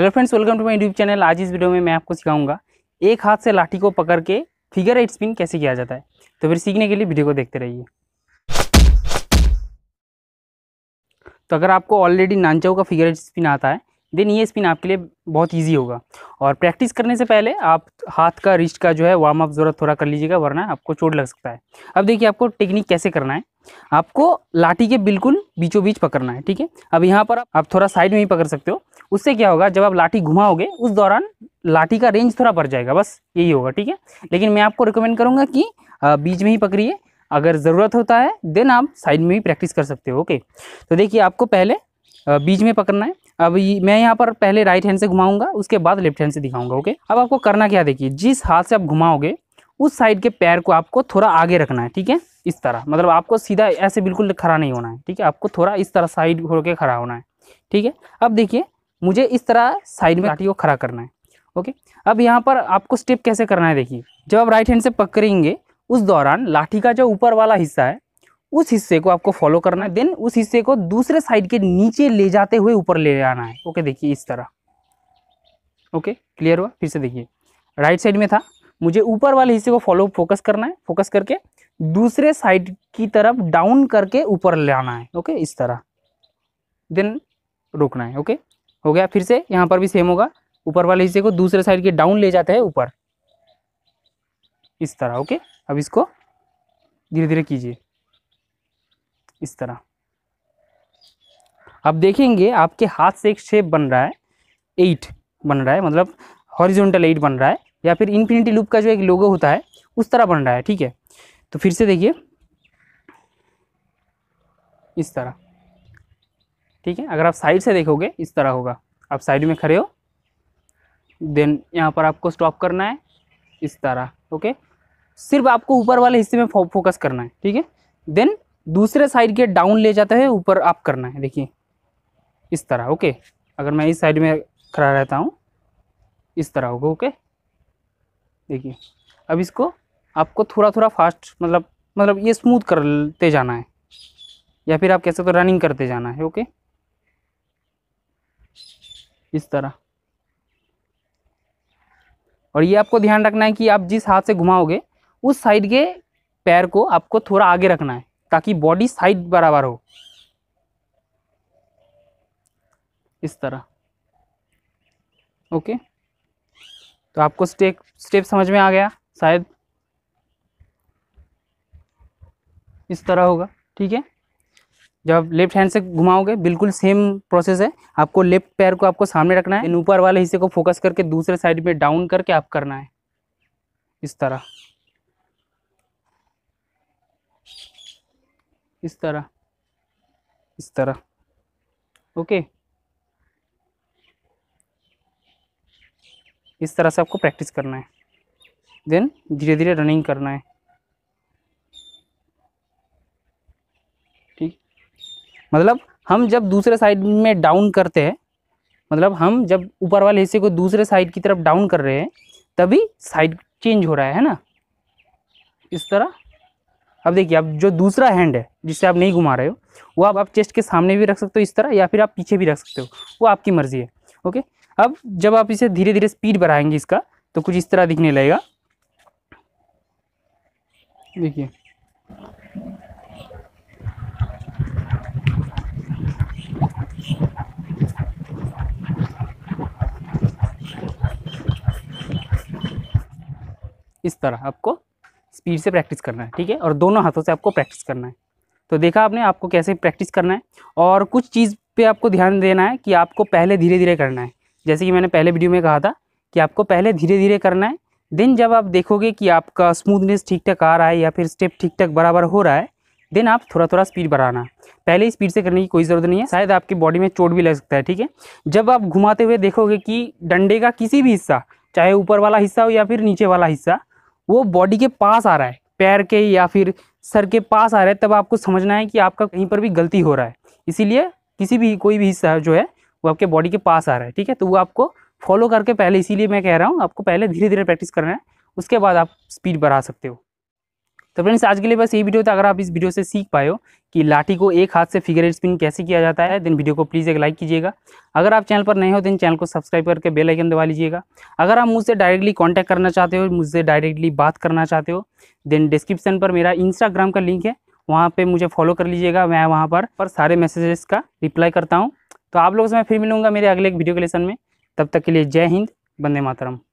hello friends welcome to my YouTube channel आज इस video में मैं आपको सिखाऊंगा एक हाथ से लाठी को पकड़ के फिगर एट स्पिन कैसे किया जाता है तो फिर सीखने के लिए वीडियो को देखते रहिए तो अगर आपको ऑलरेडी नानचाऊ का फिगर एट स्पिन आता है देन ये स्पिन आपके लिए बहुत ईजी होगा और प्रैक्टिस करने से पहले आप हाथ का रिस्ट का जो है वार्म अप ज़रूरत थोड़ा कर लीजिएगा वरना आपको चोट लग सकता है अब देखिए आपको टेक्निक कैसे करना है आपको लाठी के बिल्कुल बीचों बीच पकड़ना है ठीक है अब यहाँ पर आप थोड़ा साइड में ही पकड़ सकते हो उससे क्या होगा जब आप लाठी घुमाओगे उस दौरान लाठी का रेंज थोड़ा बढ़ जाएगा बस यही होगा ठीक है लेकिन मैं आपको रिकमेंड करूँगा कि बीच में ही पकड़िए अगर ज़रूरत होता है देन आप साइड में भी प्रैक्टिस कर सकते हो ओके तो देखिए आपको पहले बीच में पकड़ना है अब मैं यहाँ पर पहले राइट हैंड से घुमाऊंगा उसके बाद लेफ्ट हैंड से दिखाऊंगा ओके अब आपको करना क्या देखिए जिस हाथ से आप घुमाओगे उस साइड के पैर को आपको थोड़ा आगे रखना है ठीक है इस तरह मतलब आपको सीधा ऐसे बिल्कुल खड़ा नहीं होना है ठीक है आपको थोड़ा इस तरह साइड होकर खड़ा होना है ठीक है अब देखिए मुझे इस तरह साइड में लाठी को खड़ा करना है ओके अब यहाँ पर आपको स्टेप कैसे करना है देखिए जब आप राइट हैंड से पकड़ेंगे उस दौरान लाठी का जो ऊपर वाला हिस्सा है उस हिस्से को आपको फॉलो करना है देन उस हिस्से को दूसरे साइड के नीचे ले जाते हुए ऊपर ले आना है ओके देखिए इस तरह ओके क्लियर हुआ फिर से देखिए राइट साइड में था मुझे ऊपर वाले हिस्से को फॉलो फोकस करना है फोकस करके दूसरे साइड की तरफ डाउन करके ऊपर ले आना है ओके इस तरह देन रोकना है ओके हो गया फिर से यहाँ पर भी सेम होगा ऊपर वाले हिस्से को दूसरे साइड के डाउन ले जाते हैं ऊपर इस तरह ओके अब इसको धीरे धीरे कीजिए इस तरह अब देखेंगे आपके हाथ से एक शेप बन रहा है एट बन रहा है मतलब हॉरिजॉन्टल एट बन रहा है या फिर इन्फिनिटी लूप का जो एक लोगो होता है उस तरह बन रहा है ठीक है तो फिर से देखिए इस तरह ठीक है अगर आप साइड से देखोगे इस तरह होगा आप साइड में खड़े हो देन यहाँ पर आपको स्टॉप करना है इस तरह ओके सिर्फ आपको ऊपर वाले हिस्से में फो, फोकस करना है ठीक है देन दूसरे साइड के डाउन ले जाते हुए ऊपर आप करना है देखिए इस तरह ओके अगर मैं इस साइड में खड़ा रहता हूँ इस तरह होगा ओके देखिए अब इसको आपको थोड़ा थोड़ा फास्ट मतलब मतलब ये स्मूथ करते जाना है या फिर आप कह सकते हो रनिंग करते जाना है ओके इस तरह और ये आपको ध्यान रखना है कि आप जिस हाथ से घुमाओगे उस साइड के पैर को आपको थोड़ा आगे रखना है ताकि बॉडी साइड बराबर हो इस तरह ओके तो आपको स्टेप स्टेप समझ में आ गया शायद इस तरह होगा ठीक है जब आप लेफ्ट हैंड से घुमाओगे बिल्कुल सेम प्रोसेस है आपको लेफ्ट पैर को आपको सामने रखना है ऊपर वाले हिस्से को फोकस करके दूसरे साइड में डाउन करके आप करना है इस तरह इस तरह इस तरह ओके इस तरह से आपको प्रैक्टिस करना है देन धीरे धीरे रनिंग करना है मतलब हम जब दूसरे साइड में डाउन करते हैं मतलब हम जब ऊपर वाले हिस्से को दूसरे साइड की तरफ डाउन कर रहे हैं तभी साइड चेंज हो रहा है, है ना इस तरह अब देखिए अब जो दूसरा हैंड है जिससे आप नहीं घुमा रहे हो वो आप, आप चेस्ट के सामने भी रख सकते हो इस तरह या फिर आप पीछे भी रख सकते हो वो आपकी मर्ज़ी है ओके अब जब आप इसे धीरे धीरे स्पीड बढ़ाएंगे इसका तो कुछ इस तरह दिखने लगेगा देखिए इस तरह आपको स्पीड से प्रैक्टिस करना है ठीक है और दोनों हाथों से आपको प्रैक्टिस करना है तो देखा आपने आपको कैसे प्रैक्टिस करना है और कुछ चीज़ पे आपको ध्यान देना है कि आपको पहले धीरे धीरे करना है जैसे कि मैंने पहले वीडियो में कहा था कि आपको पहले धीरे धीरे करना है देन जब आप देखोगे कि आपका स्मूथनेस ठीक ठाक आ रहा है या फिर स्टेप ठीक ठाक बराबर हो रहा है देन आप थोड़ा थोड़ा स्पीड बढ़ाना पहले स्पीड से करने की कोई ज़रूरत नहीं है शायद आपकी बॉडी में चोट भी लग सकता है ठीक है जब आप घुमाते हुए देखोगे कि डंडे का किसी भी हिस्सा चाहे ऊपर वाला हिस्सा हो या फिर नीचे वाला हिस्सा वो बॉडी के पास आ रहा है पैर के या फिर सर के पास आ रहा है तब आपको समझना है कि आपका कहीं पर भी गलती हो रहा है इसीलिए किसी भी कोई भी हिस्सा जो है वो आपके बॉडी के पास आ रहा है ठीक है तो वो आपको फॉलो करके पहले इसीलिए मैं कह रहा हूँ आपको पहले धीरे धीरे प्रैक्टिस करना है उसके बाद आप स्पीड बढ़ा सकते हो तो फ्रेंड्स आज के लिए बस ये वीडियो था अगर आप इस वीडियो से सीख पाए हो कि लाठी को एक हाथ से फिगर एट स्पिन कैसे किया जाता है देन वीडियो को प्लीज़ एक लाइक कीजिएगा अगर आप चैनल पर नए हो तो चैनल को सब्सक्राइब करके बेल आइकन दबा लीजिएगा अगर आप मुझसे डायरेक्टली कॉन्टैक्ट करना चाहते हो मुझसे डायरेक्टली बात करना चाहते हो देन डिस्क्रिप्शन पर मेरा इंस्टाग्राम का लिंक है वहाँ पर मुझे फॉलो कर लीजिएगा मैं वहाँ पर, पर सारे मैसेजेस का रिप्लाई करता हूँ तो आप लोगों से मैं फिर मिलूँगा मेरे अगले एक वीडियो के लेसन में तब तक के लिए जय हिंद बंदे मातरम